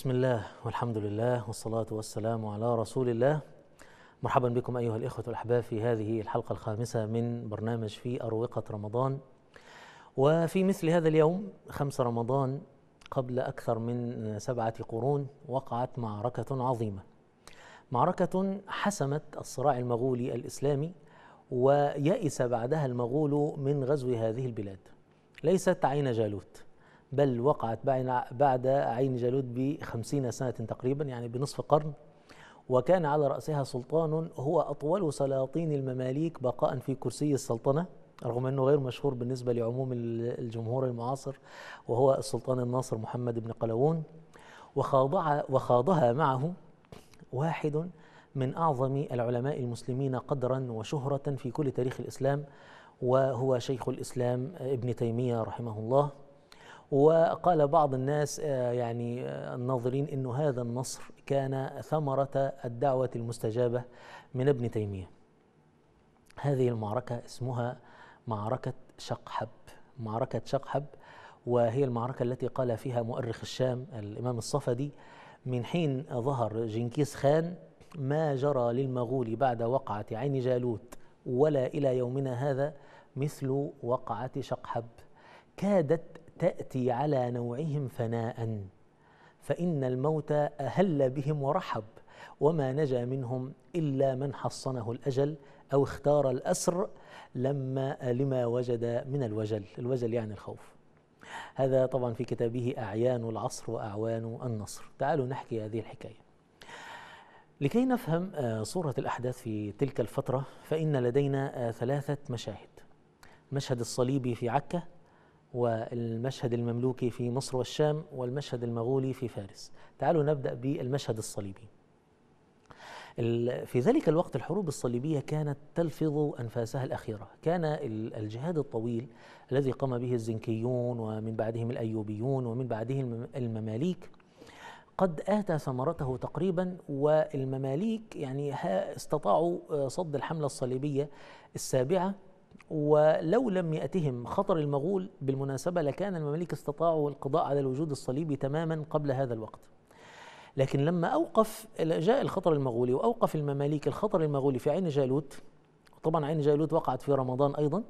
بسم الله والحمد لله والصلاة والسلام على رسول الله مرحبا بكم أيها الإخوة الأحباب في هذه الحلقة الخامسة من برنامج في أروقة رمضان وفي مثل هذا اليوم خمس رمضان قبل أكثر من سبعة قرون وقعت معركة عظيمة معركة حسمت الصراع المغولي الإسلامي ويئس بعدها المغول من غزو هذه البلاد ليست عين جالوت بل وقعت بعد عين جالوت بخمسين سنة تقريبا يعني بنصف قرن وكان على رأسها سلطان هو أطول سلاطين المماليك بقاء في كرسي السلطنة رغم أنه غير مشهور بالنسبة لعموم الجمهور المعاصر وهو السلطان الناصر محمد بن قلاوون وخاضها, وخاضها معه واحد من أعظم العلماء المسلمين قدرا وشهرة في كل تاريخ الإسلام وهو شيخ الإسلام ابن تيمية رحمه الله وقال بعض الناس آه، يعني آه، الناظرين أن هذا النصر كان ثمرة الدعوة المستجابة من ابن تيمية هذه المعركة اسمها معركة شقحب معركة شقحب وهي المعركة التي قال فيها مؤرخ الشام الإمام الصفدي من حين ظهر جنكيز خان ما جرى للمغول بعد وقعة عين جالوت ولا إلى يومنا هذا مثل وقعة شقحب كادت تأتي على نوعهم فناء فإن الموت أهل بهم ورحب وما نجا منهم إلا من حصنه الأجل أو اختار الأسر لما لما وجد من الوجل الوجل يعني الخوف هذا طبعا في كتابه أعيان العصر وأعوان النصر تعالوا نحكي هذه الحكاية لكي نفهم آه، صورة الأحداث في تلك الفترة فإن لدينا آه، ثلاثة مشاهد مشهد الصليبي في عكا والمشهد المملوكي في مصر والشام والمشهد المغولي في فارس تعالوا نبدأ بالمشهد الصليبي في ذلك الوقت الحروب الصليبية كانت تلفظ أنفاسها الأخيرة كان الجهاد الطويل الذي قام به الزنكيون ومن بعدهم الأيوبيون ومن بعدهم المماليك قد آتى ثمرته تقريبا والمماليك يعني استطاعوا آه، صد الحملة الصليبية السابعة ولو لم يأتهم خطر المغول بالمناسبة لكان المماليك استطاعوا القضاء على الوجود الصليبي تماما قبل هذا الوقت لكن لما أوقف جاء الخطر المغولي وأوقف المماليك الخطر المغولي في عين جالوت طبعا عين جالوت وقعت في رمضان أيضا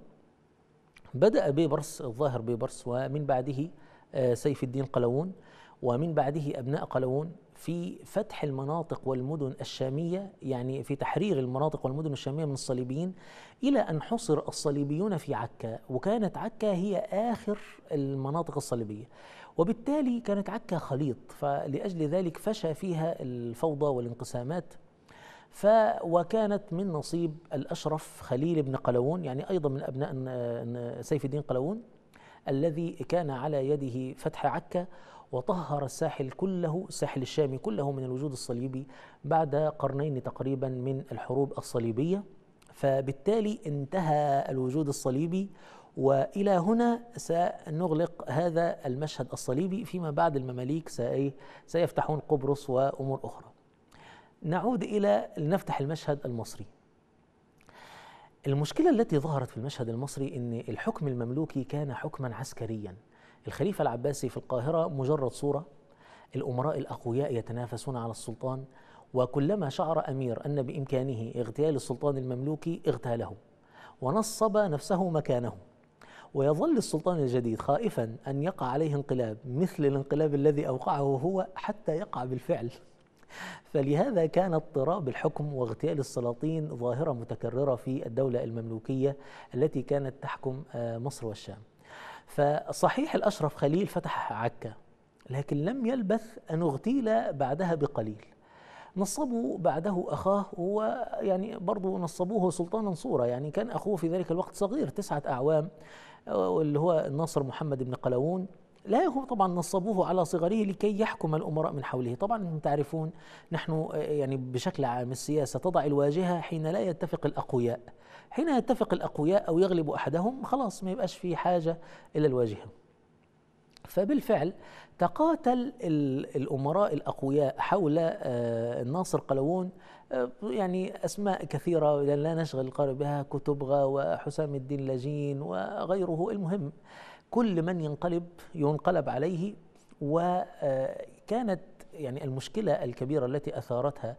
بدأ بيبرس الظاهر بيبرس ومن بعده آه، سيف الدين قلاوون ومن بعده أبناء قلاوون في فتح المناطق والمدن الشامية يعني في تحرير المناطق والمدن الشامية من الصليبيين إلى أن حصر الصليبيون في عكا وكانت عكا هي آخر المناطق الصليبية وبالتالي كانت عكا خليط فلأجل ذلك فشى فيها الفوضى والانقسامات ف وكانت من نصيب الأشرف خليل بن قلاوون يعني أيضا من أبناء سيف الدين قلاوون الذي كان على يده فتح عكا وطهر الساحل كله الساحل الشامي كله من الوجود الصليبي بعد قرنين تقريبا من الحروب الصليبية فبالتالي انتهى الوجود الصليبي والى هنا سنغلق هذا المشهد الصليبي فيما بعد المماليك إيه، سيفتحون قبرص وامور اخرى. نعود الى لنفتح المشهد المصري. المشكله التي ظهرت في المشهد المصري ان الحكم المملوكي كان حكما عسكريا الخليفة العباسي في القاهرة مجرد صورة الأمراء الأقوياء يتنافسون على السلطان وكلما شعر أمير أن بإمكانه اغتيال السلطان المملوكي اغتاله ونصب نفسه مكانه ويظل السلطان الجديد خائفا أن يقع عليه انقلاب مثل الانقلاب الذي أوقعه هو حتى يقع بالفعل فلهذا كان اضطراب الحكم واغتيال السلاطين ظاهرة متكررة في الدولة المملوكية التي كانت تحكم آه، مصر والشام فصحيح الأشرف خليل فتح عكا لكن لم يلبث أن اغتيل بعدها بقليل نصبوا بعده أخاه هو يعني برضو نصبوه سلطانا صورة يعني كان أخوه في ذلك الوقت صغير تسعة أعوام آه، اللي هو الناصر محمد بن قلاوون لا هم طبعا نصبوه على صغره لكي يحكم الامراء من حوله، طبعا انتم تعرفون نحن آه، يعني بشكل عام السياسه تضع الواجهه حين لا يتفق الاقوياء، حين يتفق الاقوياء او يغلب احدهم خلاص ما يبقاش في حاجه الى الواجهه. فبالفعل تقاتل الامراء الاقوياء حول آه، الناصر قلوون آه، يعني اسماء كثيره لا نشغل القارئ بها كتبغه وحسام الدين لجين وغيره المهم. كل من ينقلب ينقلب عليه وكانت آه، يعني المشكلة الكبيرة التي أثارتها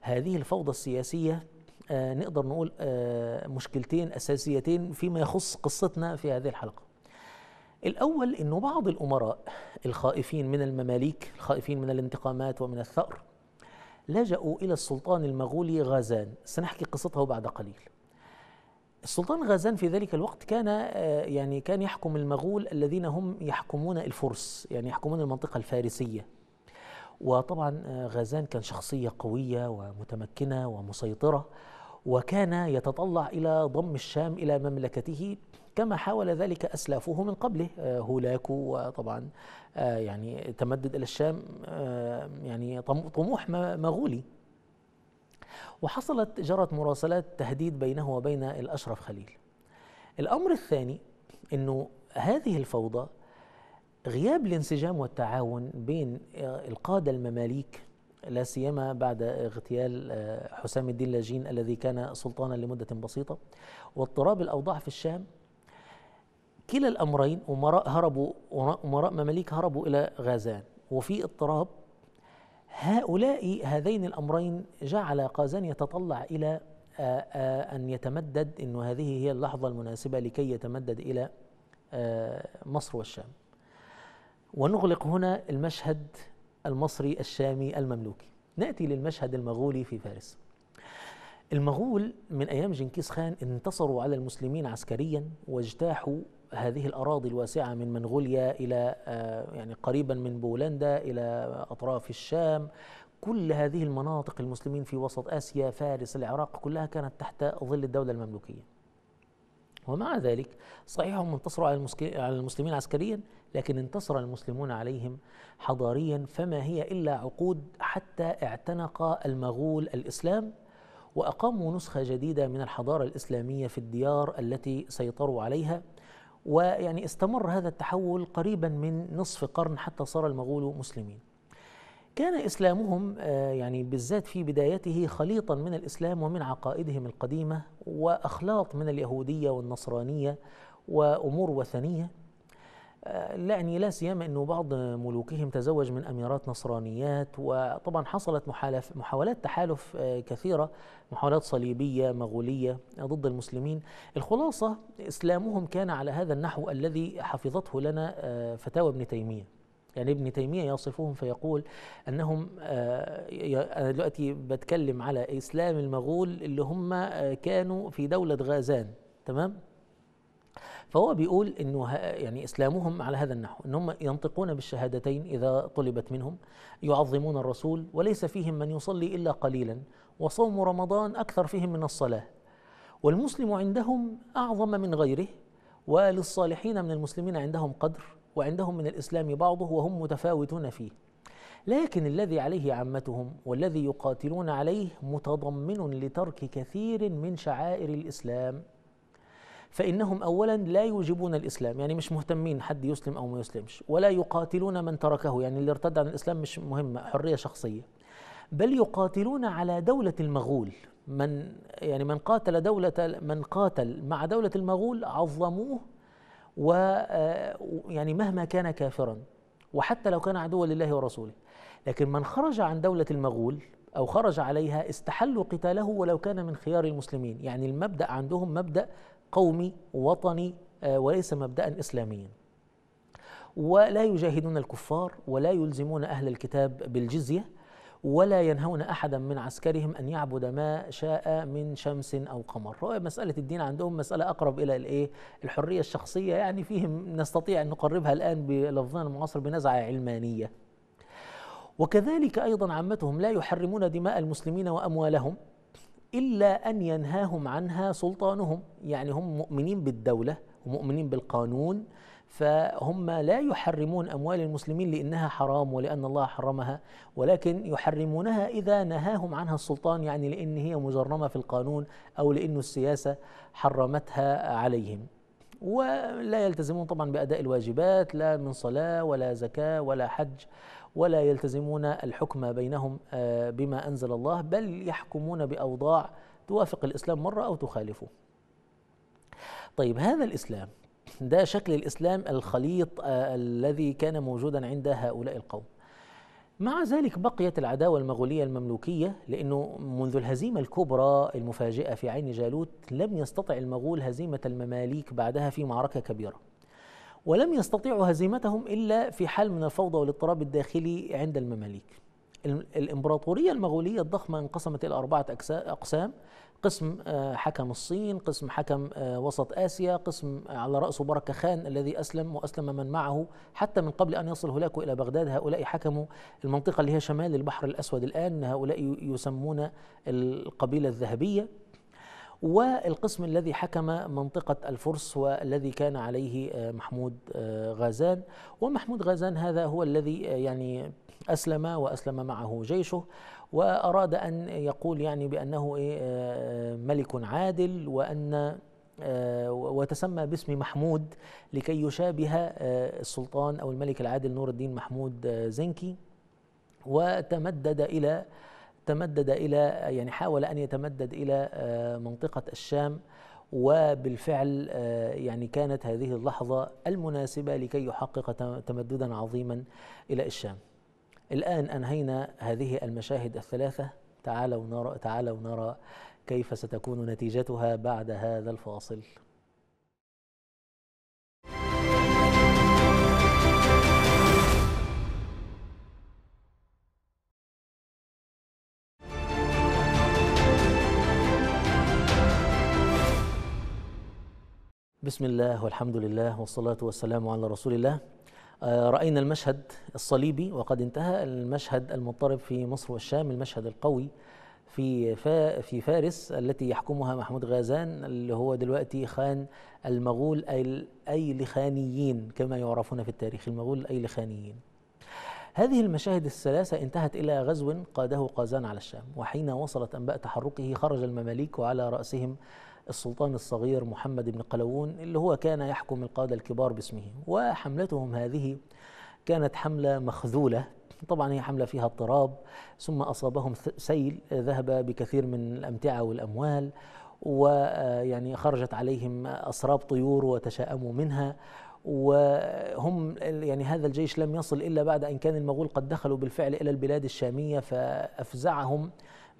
هذه الفوضى السياسية آه، نقدر نقول آه، مشكلتين أساسيتين فيما يخص قصتنا في هذه الحلقة الأول أنه بعض الأمراء الخائفين من المماليك الخائفين من الانتقامات ومن الثأر لجأوا إلى السلطان المغولي غازان سنحكي قصته بعد قليل السلطان غازان في ذلك الوقت كان آه، يعني كان يحكم المغول الذين هم يحكمون الفرس يعني يحكمون المنطقة الفارسية وطبعا آه، غازان كان شخصية قوية ومتمكنة ومسيطرة وكان يتطلع إلى ضم الشام إلى مملكته كما حاول ذلك أسلافه من قبله آه، هولاكو وطبعا يعني تمدد إلى الشام يعني طموح مغولي وحصلت جرت مراسلات تهديد بينه وبين الأشرف خليل الأمر الثاني أنه هذه الفوضى غياب الانسجام والتعاون بين آه، القادة المماليك لا سيما بعد اغتيال آه، حسام الدين لاجين الذي كان سلطانا لمدة بسيطة واضطراب الأوضاع في الشام كلا الأمرين أمراء هربوا أمراء مماليك هربوا إلى غازان وفي اضطراب هؤلاء هذين الأمرين جعل قازان يتطلع إلى آه، آه، أن يتمدد أن هذه هي اللحظة المناسبة لكي يتمدد إلى آه، مصر والشام ونغلق هنا المشهد المصري الشامي المملوكي نأتي للمشهد المغولي في فارس المغول من أيام جنكيز خان انتصروا على المسلمين عسكريا واجتاحوا هذه الأراضي الواسعة من منغوليا إلى آه، يعني قريبا من بولندا إلى أطراف الشام كل هذه المناطق المسلمين في وسط آسيا فارس العراق كلها كانت تحت ظل الدولة المملوكية ومع ذلك صحيح هم انتصروا على المسلمين عسكريا لكن انتصر المسلمون عليهم حضاريا فما هي إلا عقود حتى اعتنق المغول الإسلام وأقاموا نسخة جديدة من الحضارة الإسلامية في الديار التي سيطروا عليها ويعني استمر هذا التحول قريبا من نصف قرن حتى صار المغول مسلمين كان إسلامهم آه، يعني بالذات في بدايته خليطا من الإسلام ومن عقائدهم القديمة وأخلاط من اليهودية والنصرانية وأمور وثنية يعني لا سيما أنه بعض ملوكهم تزوج من أميرات نصرانيات وطبعا حصلت محالف محاولات تحالف آه، كثيرة محاولات صليبية مغولية ضد المسلمين الخلاصة إسلامهم كان على هذا النحو الذي حفظته لنا آه، فتاوى ابن تيمية يعني ابن تيمية يصفهم فيقول أنهم آه، أنا دلوقتي بتكلم على إسلام المغول اللي هم كانوا في دولة غازان تمام فهو بيقول انه يعني اسلامهم على هذا النحو ان هم ينطقون بالشهادتين اذا طلبت منهم يعظمون الرسول وليس فيهم من يصلي الا قليلا وصوم رمضان اكثر فيهم من الصلاه والمسلم عندهم اعظم من غيره وللصالحين من المسلمين عندهم قدر وعندهم من الاسلام بعضه وهم متفاوتون فيه لكن الذي عليه عامتهم والذي يقاتلون عليه متضمن لترك كثير من شعائر الاسلام فإنهم أولا لا يوجبون الإسلام يعني مش مهتمين حد يسلم أو ما يسلمش ولا يقاتلون من تركه يعني اللي ارتد عن الإسلام مش مهمة حرية شخصية بل يقاتلون على دولة المغول من يعني من قاتل دولة من قاتل مع دولة المغول عظموه و آه، يعني مهما كان كافرا وحتى لو كان عدوا لله ورسوله لكن من خرج عن دولة المغول أو خرج عليها استحلوا قتاله ولو كان من خيار المسلمين يعني المبدأ عندهم مبدأ قومي وطني آه، وليس مبدأ إسلاميا ولا يجاهدون الكفار ولا يلزمون أهل الكتاب بالجزية ولا ينهون أحدا من عسكرهم أن يعبد ما شاء من شمس أو قمر مسألة الدين عندهم مسألة أقرب إلى الإيه؟ الحرية الشخصية يعني فيهم نستطيع أن نقربها الآن بلفظنا المعاصر بنزعة علمانية وكذلك أيضا عامتهم لا يحرمون دماء المسلمين وأموالهم إلا أن ينهاهم عنها سلطانهم يعني هم مؤمنين بالدولة ومؤمنين بالقانون فهم لا يحرمون أموال المسلمين لأنها حرام ولأن الله حرمها ولكن يحرمونها إذا نهاهم عنها السلطان يعني لأن هي مجرمة في القانون أو لأن السياسة حرمتها عليهم ولا يلتزمون طبعا بأداء الواجبات لا من صلاة ولا زكاة ولا حج ولا يلتزمون الحكم بينهم آه، بما أنزل الله بل يحكمون بأوضاع توافق الإسلام مرة أو تخالفه طيب هذا الإسلام ده شكل الإسلام الخليط آه، الذي كان موجودا عند هؤلاء القوم مع ذلك بقيت العداوة المغولية المملوكية لأنه منذ الهزيمة الكبرى المفاجئة في عين جالوت لم يستطع المغول هزيمة المماليك بعدها في معركة كبيرة ولم يستطيعوا هزيمتهم إلا في حال من الفوضى والاضطراب الداخلي عند المماليك الإمبراطورية المغولية الضخمة انقسمت إلى أربعة أقسام قسم آه، حكم الصين قسم حكم آه، وسط آسيا قسم آه، على رأسه بركة خان الذي أسلم وأسلم من معه حتى من قبل أن يصل هولاكو إلى بغداد هؤلاء حكموا المنطقة اللي هي شمال البحر الأسود الآن هؤلاء يسمون القبيلة الذهبية والقسم الذي حكم منطقة الفرس والذي كان عليه آه، محمود آه، غازان ومحمود غازان هذا هو الذي آه، يعني أسلم وأسلم معه جيشه وأراد أن يقول يعني بأنه ملك عادل وأن وتسمى باسم محمود لكي يشابه السلطان أو الملك العادل نور الدين محمود زنكي وتمدد إلى تمدد الى يعني حاول ان يتمدد الى آه، منطقه الشام وبالفعل آه، يعني كانت هذه اللحظه المناسبه لكي يحقق تمددا عظيما الى الشام. الان انهينا هذه المشاهد الثلاثه تعالوا نرى تعالوا نرى كيف ستكون نتيجتها بعد هذا الفاصل. بسم الله والحمد لله والصلاة والسلام على رسول الله رأينا المشهد الصليبي وقد انتهى المشهد المضطرب في مصر والشام المشهد القوي في في فارس التي يحكمها محمود غازان اللي هو دلوقتي خان المغول أي الأيلخانيين كما يعرفون في التاريخ المغول الأيلخانيين هذه المشاهد الثلاثة انتهت إلى غزو قاده قازان على الشام وحين وصلت أنباء تحركه خرج المماليك وعلى رأسهم السلطان الصغير محمد بن قلاوون اللي هو كان يحكم القادة الكبار باسمه وحملتهم هذه كانت حملة مخذولة طبعا هي حملة فيها اضطراب ثم أصابهم سيل ذهب بكثير من الأمتعة والأموال ويعني خرجت عليهم أسراب طيور وتشاءموا منها وهم يعني هذا الجيش لم يصل إلا بعد أن كان المغول قد دخلوا بالفعل إلى البلاد الشامية فأفزعهم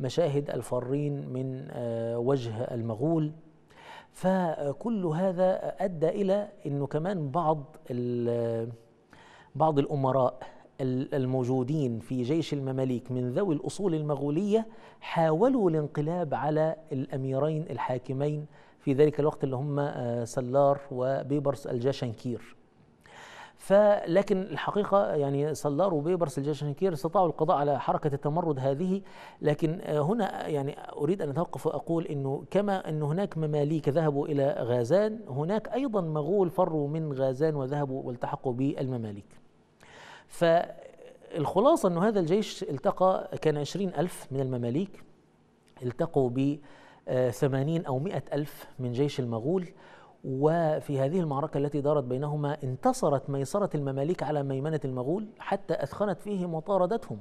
مشاهد الفارين من آه، وجه المغول فكل هذا ادى الى انه كمان بعض بعض الامراء الموجودين في جيش المماليك من ذوي الاصول المغوليه حاولوا الانقلاب على الاميرين الحاكمين في ذلك الوقت اللي هم آه، سلار وبيبرس الجاشنكير فلكن الحقيقة يعني سلار وبيبرس الجاشنكير استطاعوا القضاء على حركة التمرد هذه لكن هنا يعني أريد أن أتوقف وأقول أنه كما أن هناك مماليك ذهبوا إلى غازان هناك أيضا مغول فروا من غازان وذهبوا والتحقوا بالمماليك فالخلاصة أن هذا الجيش التقى كان عشرين ألف من المماليك التقوا ب 80 آه، أو مئة ألف من جيش المغول وفي هذه المعركة التي دارت بينهما انتصرت ميسرة المماليك على ميمنة المغول حتى أثخنت فيهم وطاردتهم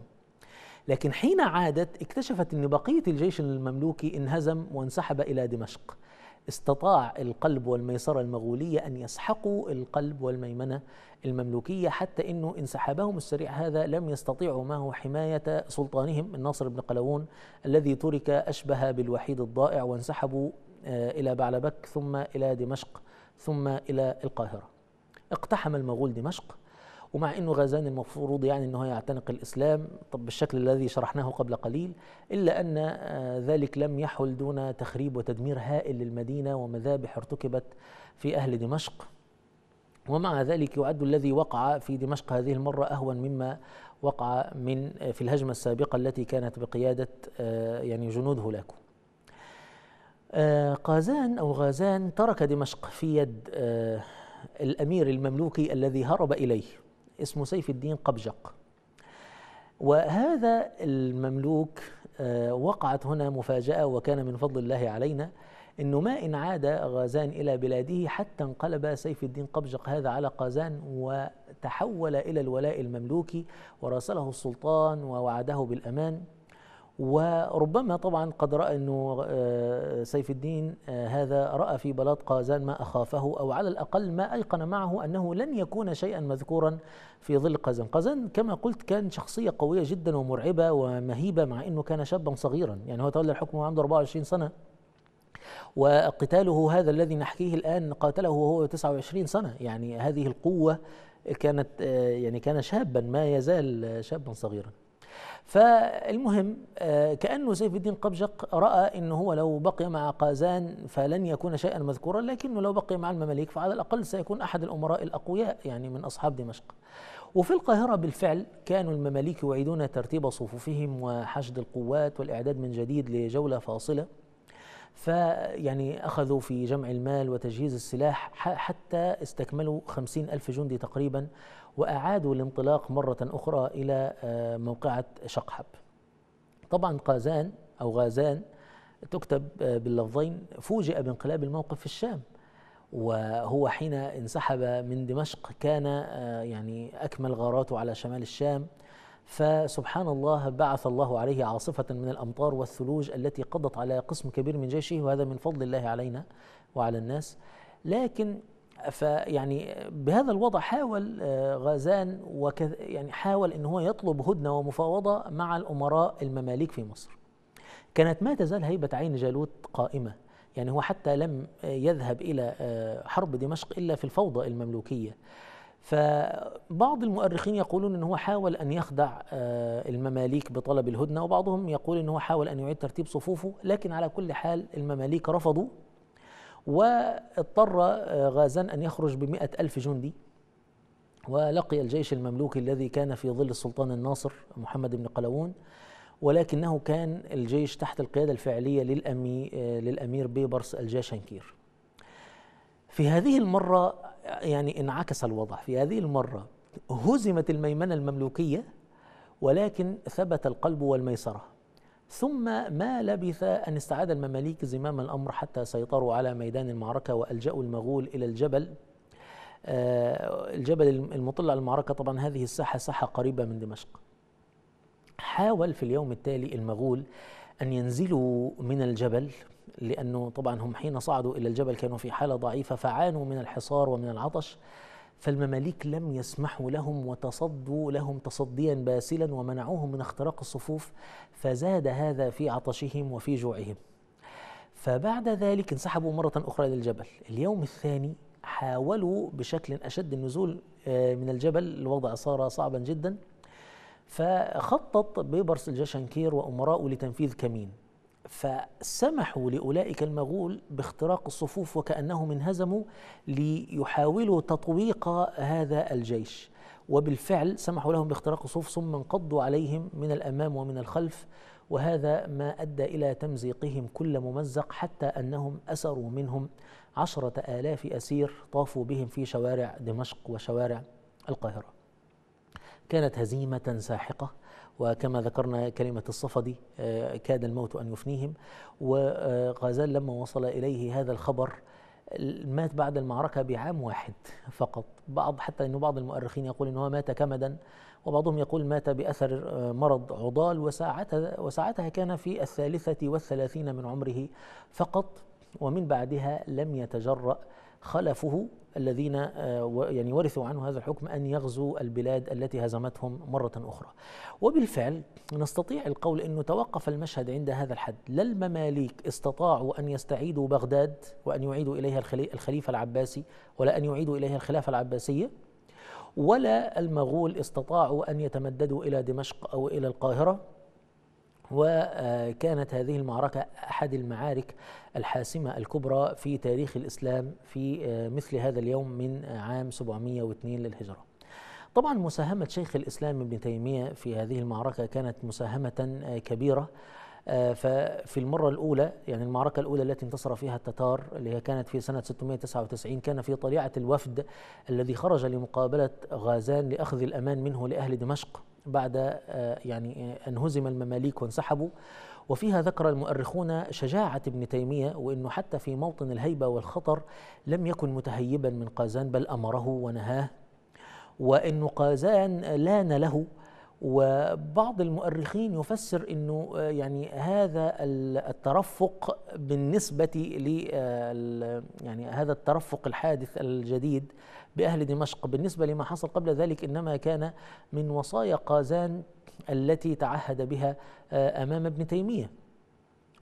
لكن حين عادت اكتشفت أن بقية الجيش المملوكي انهزم وانسحب إلى دمشق استطاع القلب والميسرة المغولية أن يسحقوا القلب والميمنة المملوكية حتى أنه انسحابهم السريع هذا لم يستطيعوا معه حماية سلطانهم الناصر بن قلاوون الذي ترك أشبه بالوحيد الضائع وانسحبوا آه، إلى بعلبك ثم إلى دمشق ثم إلى القاهرة اقتحم المغول دمشق ومع انه غازان المفروض يعني انه يعتنق الاسلام طب بالشكل الذي شرحناه قبل قليل الا ان آه، ذلك لم يحل دون تخريب وتدمير هائل للمدينه ومذابح ارتكبت في اهل دمشق ومع ذلك يعد الذي وقع في دمشق هذه المره اهون مما وقع من آه، في الهجمه السابقه التي كانت بقياده يعني جنود هولاكو آه، قازان أو غازان ترك دمشق في يد آه، الأمير المملوكي الذي هرب إليه اسمه سيف الدين قبجق وهذا المملوك آه، وقعت هنا مفاجأة وكان من فضل الله علينا أنه ما إن عاد غازان إلى بلاده حتى انقلب سيف الدين قبجق هذا على قازان وتحول إلى الولاء المملوكي وراسله السلطان ووعده بالأمان وربما طبعا قد راى انه آه، سيف الدين آه، هذا راى في بلاط قازان ما اخافه او على الاقل ما ايقن معه انه لن يكون شيئا مذكورا في ظل قازان، قازان كما قلت كان شخصيه قويه جدا ومرعبه ومهيبه مع انه كان شابا صغيرا، يعني هو تولى الحكم وعنده 24 سنه وقتاله هذا الذي نحكيه الان قاتله وهو 29 سنه، يعني هذه القوه كانت آه، يعني كان شابا ما يزال شابا صغيرا. فالمهم آه، كأنه سيف الدين قبجق رأى أنه هو لو بقي مع قازان فلن يكون شيئا مذكورا لكنه لو بقي مع المماليك فعلى الأقل سيكون أحد الأمراء الأقوياء يعني من أصحاب دمشق وفي القاهرة بالفعل كانوا المماليك يعيدون ترتيب صفوفهم وحشد القوات والإعداد من جديد لجولة فاصلة فيعني أخذوا في جمع المال وتجهيز السلاح حتى استكملوا خمسين ألف جندي تقريبا وأعادوا الانطلاق مرة أخرى إلى آه، موقعة شقحب طبعا قازان أو غازان تكتب آه، باللفظين فوجئ بانقلاب الموقف في الشام وهو حين انسحب من دمشق كان آه، يعني أكمل غاراته على شمال الشام فسبحان الله بعث الله عليه عاصفة من الأمطار والثلوج التي قضت على قسم كبير من جيشه وهذا من فضل الله علينا وعلى الناس لكن فيعني بهذا الوضع حاول آه، غازان وكذ يعني حاول ان هو يطلب هدنه ومفاوضه مع الامراء المماليك في مصر. كانت ما تزال هيبه عين جالوت قائمه، يعني هو حتى لم يذهب الى آه، حرب دمشق الا في الفوضى المملوكيه. فبعض المؤرخين يقولون أنه حاول أن يخدع آه، المماليك بطلب الهدنة وبعضهم يقول أنه حاول أن يعيد ترتيب صفوفه لكن على كل حال المماليك رفضوا واضطر آه، غازان أن يخرج بمئة ألف جندي ولقي الجيش المملوكي الذي كان في ظل السلطان الناصر محمد بن قلاوون ولكنه كان الجيش تحت القيادة الفعلية للأمي آه، للأمير بيبرس الجاشنكير في هذه المرة يعني انعكس الوضع في هذه المرة هزمت الميمنة المملوكية ولكن ثبت القلب والميسرة ثم ما لبث أن استعاد المماليك زمام الأمر حتى سيطروا على ميدان المعركة وألجأوا المغول إلى الجبل آه، الجبل المطل على المعركة طبعا هذه الساحة ساحة قريبة من دمشق حاول في اليوم التالي المغول أن ينزلوا من الجبل لأنه طبعا هم حين صعدوا إلى الجبل كانوا في حالة ضعيفة فعانوا من الحصار ومن العطش فالمماليك لم يسمحوا لهم وتصدوا لهم تصديا باسلا ومنعوهم من اختراق الصفوف فزاد هذا في عطشهم وفي جوعهم فبعد ذلك انسحبوا مرة أخرى إلى الجبل اليوم الثاني حاولوا بشكل أشد النزول آه، من الجبل الوضع صار صعبا جدا فخطط بيبرس الجشنكير وأمراءه لتنفيذ كمين فسمحوا لأولئك المغول باختراق الصفوف وكأنهم انهزموا ليحاولوا تطويق هذا الجيش وبالفعل سمحوا لهم باختراق الصفوف ثم انقضوا عليهم من الأمام ومن الخلف وهذا ما أدى إلى تمزيقهم كل ممزق حتى أنهم أسروا منهم عشرة آلاف أسير طافوا بهم في شوارع دمشق وشوارع القاهرة كانت هزيمة ساحقة وكما ذكرنا كلمة الصفدي آه، كاد الموت أن يفنيهم وغزال لما وصل إليه هذا الخبر مات بعد المعركة بعام واحد فقط بعض حتى أن بعض المؤرخين يقول أنه مات كمدا وبعضهم يقول مات بأثر آه، مرض عضال وساعتها, وساعتها كان في الثالثة والثلاثين من عمره فقط ومن بعدها لم يتجرأ خلفه الذين آه، يعني ورثوا عنه هذا الحكم ان يغزوا البلاد التي هزمتهم مره اخرى. وبالفعل نستطيع القول انه توقف المشهد عند هذا الحد، لا المماليك استطاعوا ان يستعيدوا بغداد وان يعيدوا اليها الخليفه العباسي ولا ان يعيدوا اليها الخلافه العباسيه ولا المغول استطاعوا ان يتمددوا الى دمشق او الى القاهره وكانت هذه المعركة أحد المعارك الحاسمة الكبرى في تاريخ الإسلام في آه، مثل هذا اليوم من آه، عام 702 للهجرة طبعا مساهمة شيخ الإسلام ابن تيمية في هذه المعركة كانت مساهمة آه، كبيرة ففي المرة الأولى يعني المعركة الأولى التي انتصر فيها التتار اللي هي كانت في سنة 699 كان في طليعة الوفد الذي خرج لمقابلة غازان لأخذ الأمان منه لأهل دمشق بعد آه، يعني آه، أن هزم المماليك وانسحبوا وفيها ذكر المؤرخون شجاعة ابن تيمية وأنه حتى في موطن الهيبة والخطر لم يكن متهيبا من قازان بل أمره ونهاه وأن قازان لان له وبعض المؤرخين يفسر انه آه، يعني هذا الترفق بالنسبه ل آه، يعني هذا الترفق الحادث الجديد باهل دمشق بالنسبه لما حصل قبل ذلك انما كان من وصايا قازان التي تعهد بها آه، امام ابن تيميه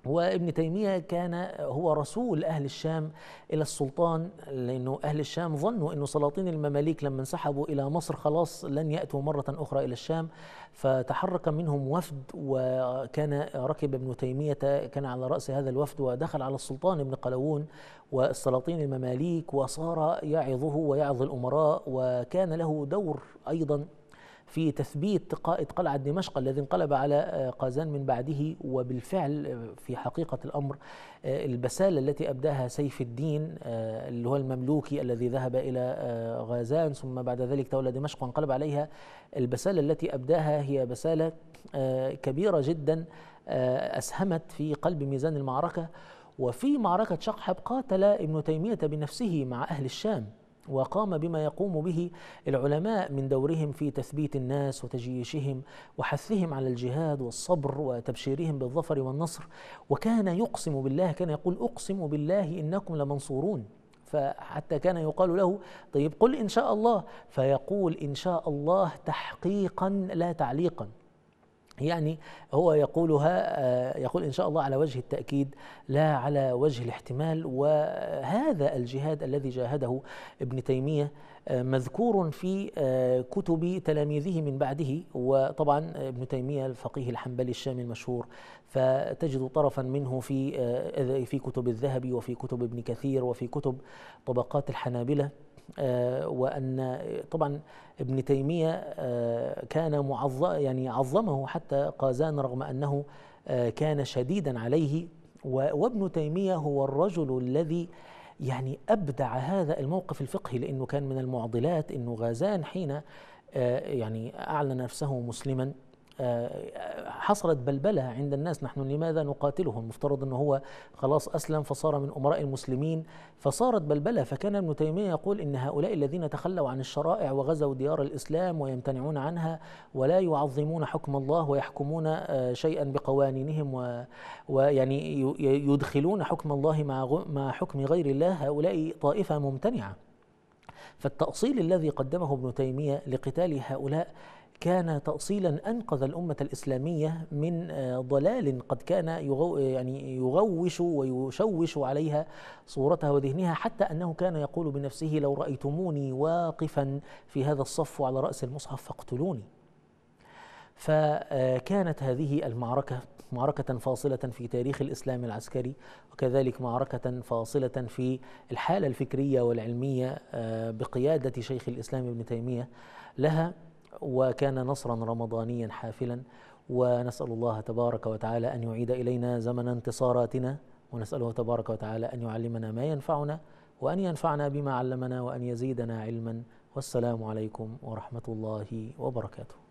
وابن تيمية كان هو رسول أهل الشام إلى السلطان لأنه أهل الشام ظنوا أنه سلاطين المماليك لما انسحبوا إلى مصر خلاص لن يأتوا مرة أخرى إلى الشام فتحرك منهم وفد وكان ركب ابن تيمية كان على رأس هذا الوفد ودخل على السلطان ابن قلاوون والسلاطين المماليك وصار يعظه ويعظ الأمراء وكان له دور أيضا في تثبيت قائد قلعة دمشق الذي انقلب على آه، قازان من بعده وبالفعل آه، في حقيقة الأمر آه، البسالة التي أبداها سيف الدين اللي هو المملوكي الذي ذهب إلى غازان ثم بعد ذلك تولى دمشق وانقلب عليها البسالة التي أبداها هي بسالة كبيرة جدا أسهمت في قلب ميزان المعركة وفي معركة شقحب قاتل ابن تيمية بنفسه مع أهل الشام وقام بما يقوم به العلماء من دورهم في تثبيت الناس وتجييشهم وحثهم على الجهاد والصبر وتبشيرهم بالظفر والنصر وكان يقسم بالله كان يقول اقسم بالله انكم لمنصورون فحتى كان يقال له طيب قل ان شاء الله فيقول ان شاء الله تحقيقا لا تعليقا يعني هو يقولها آه، يقول ان شاء الله على وجه التاكيد لا على وجه الاحتمال وهذا الجهاد الذي جاهده ابن تيميه آه، مذكور في آه، كتب تلاميذه من بعده وطبعا ابن تيميه الفقيه الحنبلي الشامي المشهور فتجد طرفا منه في في كتب الذهبي وفي كتب ابن كثير وفي كتب طبقات الحنابله آه، وأن طبعا ابن تيمية آه، كان معظ يعني عظمه حتى قازان رغم أنه آه، كان شديدا عليه وابن تيمية هو الرجل الذي يعني أبدع هذا الموقف الفقهي لأنه كان من المعضلات أنه غازان حين يعني أعلن نفسه مسلما آه، آه، حصلت بلبلة عند الناس نحن لماذا نقاتله المفترض أنه هو خلاص أسلم فصار من أمراء المسلمين فصارت بلبلة فكان ابن تيمية يقول إن هؤلاء الذين تخلوا عن الشرائع وغزوا ديار الإسلام ويمتنعون عنها ولا يعظمون حكم الله ويحكمون آه، شيئا بقوانينهم ويعني يدخلون حكم الله مع حكم غير الله هؤلاء طائفة ممتنعة فالتأصيل الذي قدمه ابن تيمية لقتال هؤلاء كان تأصيلا أنقذ الأمة الإسلامية من آه، ضلال قد كان يغو يعني يغوش ويشوش عليها صورتها وذهنها حتى أنه كان يقول بنفسه لو رأيتموني واقفا في هذا الصف على رأس المصحف فاقتلوني فكانت آه، هذه المعركة معركة فاصلة في تاريخ الإسلام العسكري وكذلك معركة فاصلة في الحالة الفكرية والعلمية آه، بقيادة شيخ الإسلام ابن تيمية لها وكان نصرا رمضانيا حافلا ونسأل الله تبارك وتعالى أن يعيد إلينا زمن انتصاراتنا ونسأله تبارك وتعالى أن يعلمنا ما ينفعنا وأن ينفعنا بما علمنا وأن يزيدنا علما والسلام عليكم ورحمة الله وبركاته